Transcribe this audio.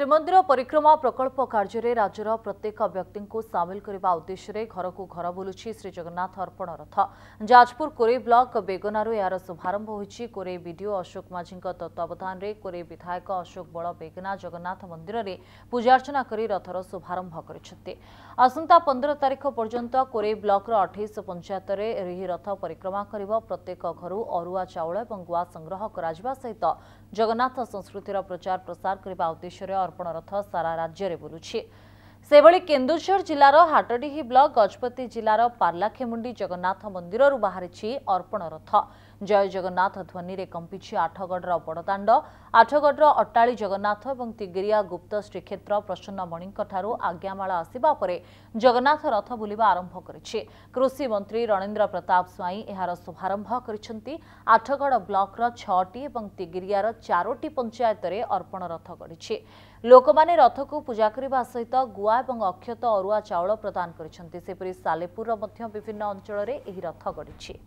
ଶ୍ରୀମନ୍ଦିର ପରିକ୍ରମା ପ୍ରକଳ୍ପ କାର୍ଯ୍ୟରେ ରାଜ୍ୟର ପ୍ରତ୍ୟେକ ବ୍ୟକ୍ତିଙ୍କୁ ସାମିଲ କରିବା ଉଦ୍ଦେଶ୍ୟରେ ଘରକୁ ଘର ବୁଲୁଛି ଶ୍ରୀଜଗନ୍ନାଥ ଅର୍ପଣ ରଥ ଯାଜପୁର କୋରେଇ ବ୍ଲକ ବେଗନାରୁ ଏହାର ଶୁଭାରମ୍ଭ ହୋଇଛି କୋରେଇ ବିଡିଓ ଅଶୋକ ମାଝୀଙ୍କ ତତ୍ତ୍ୱାବଧାନରେ କୋରେଇ ବିଧାୟକ ଅଶୋକ ବଳ ବେଗନା ଜଗନ୍ନାଥ ମନ୍ଦିରରେ ପୂଜାର୍ଚ୍ଚନା କରି ରଥର ଶୁଭାରମ୍ଭ କରିଛନ୍ତି ଆସନ୍ତା ପନ୍ଦର ତାରିଖ ପର୍ଯ୍ୟନ୍ତ କୋରେଇ ବ୍ଲକର ଅଠେଇଶ ପଞ୍ଚାୟତରେ ଏହି ରଥ ପରିକ୍ରମା କରିବ ପ୍ରତ୍ୟେକ ଘରୁ ଅରୁଆ ଚାଉଳ ଏବଂ ଗୁଆ ସଂଗ୍ରହ କରାଯିବା ସହିତ ଜଗନ୍ନାଥ ସଂସ୍କୃତିର ପ୍ରଚାର ପ୍ରସାର କରିବା ଉଦ୍ଦେଶ୍ୟରେ સમર્પણ રથ સારા રાજ્યરે બોલુଛି ସେଭଳି କେନ୍ଦୁଝର ଜିଲ୍ଲାର ହାଟଡିହି ବ୍ଲକ ଗଜପତି ଜିଲ୍ଲାର ପାର୍ଲାଖେମୁଣ୍ଡି ଜଗନ୍ନାଥ ମନ୍ଦିରରୁ ବାହାରିଛି ଅର୍ପଣ ରଥ ଜୟ ଜଗନ୍ନାଥ ଧ୍ୱନିରେ କମ୍ପିଛି ଆଠଗଡ଼ର ବଡ଼ଦାଣ୍ଡ ଆଠଗଡ଼ର ଅଟାଳି ଜଗନ୍ନାଥ ଏବଂ ତିଗିରିଆ ଗୁପ୍ତ ଶ୍ରୀକ୍ଷେତ୍ର ପ୍ରସନ୍ନମଣିଙ୍କଠାରୁ ଆଜ୍ଞାମାଳା ଆସିବା ପରେ ଜଗନ୍ନାଥ ରଥ ବୁଲିବା ଆରମ୍ଭ କରିଛି କୃଷି ମନ୍ତ୍ରୀ ରଣେନ୍ଦ୍ର ପ୍ରତାପ ସ୍ୱାଇଁ ଏହାର ଶୁଭାରମ୍ଭ କରିଛନ୍ତି ଆଠଗଡ଼ ବ୍ଲକର ଛଅଟି ଏବଂ ତିଗିରିଆର ଚାରୋଟି ପଞ୍ଚାୟତରେ ଅର୍ପଣ ରଥ ଗଢ଼ିଛି ଲୋକମାନେ ରଥକୁ ପୂଜା କରିବା ସହିତ ଗୁଆ ଏବଂ ଅକ୍ଷତ ଅରୁଆ ଚାଉଳ ପ୍ରଦାନ କରିଛନ୍ତି ସେହିପରି ସାଲେପୁରର ମଧ୍ୟ ବିଭିନ୍ନ ଅଞ୍ଚଳରେ ଏହି ରଥ ଗଢ଼ିଛି